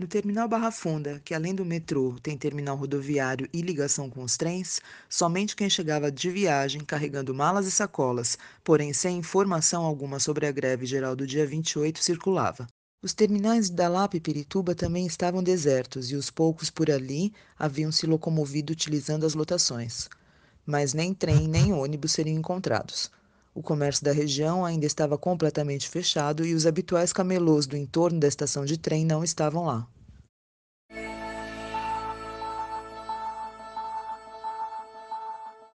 No terminal Barra Funda, que além do metrô tem terminal rodoviário e ligação com os trens, somente quem chegava de viagem carregando malas e sacolas, porém sem informação alguma sobre a greve geral do dia 28, circulava. Os terminais da Lapa e Pirituba também estavam desertos e os poucos por ali haviam se locomovido utilizando as lotações. Mas nem trem nem ônibus seriam encontrados. O comércio da região ainda estava completamente fechado e os habituais camelôs do entorno da estação de trem não estavam lá.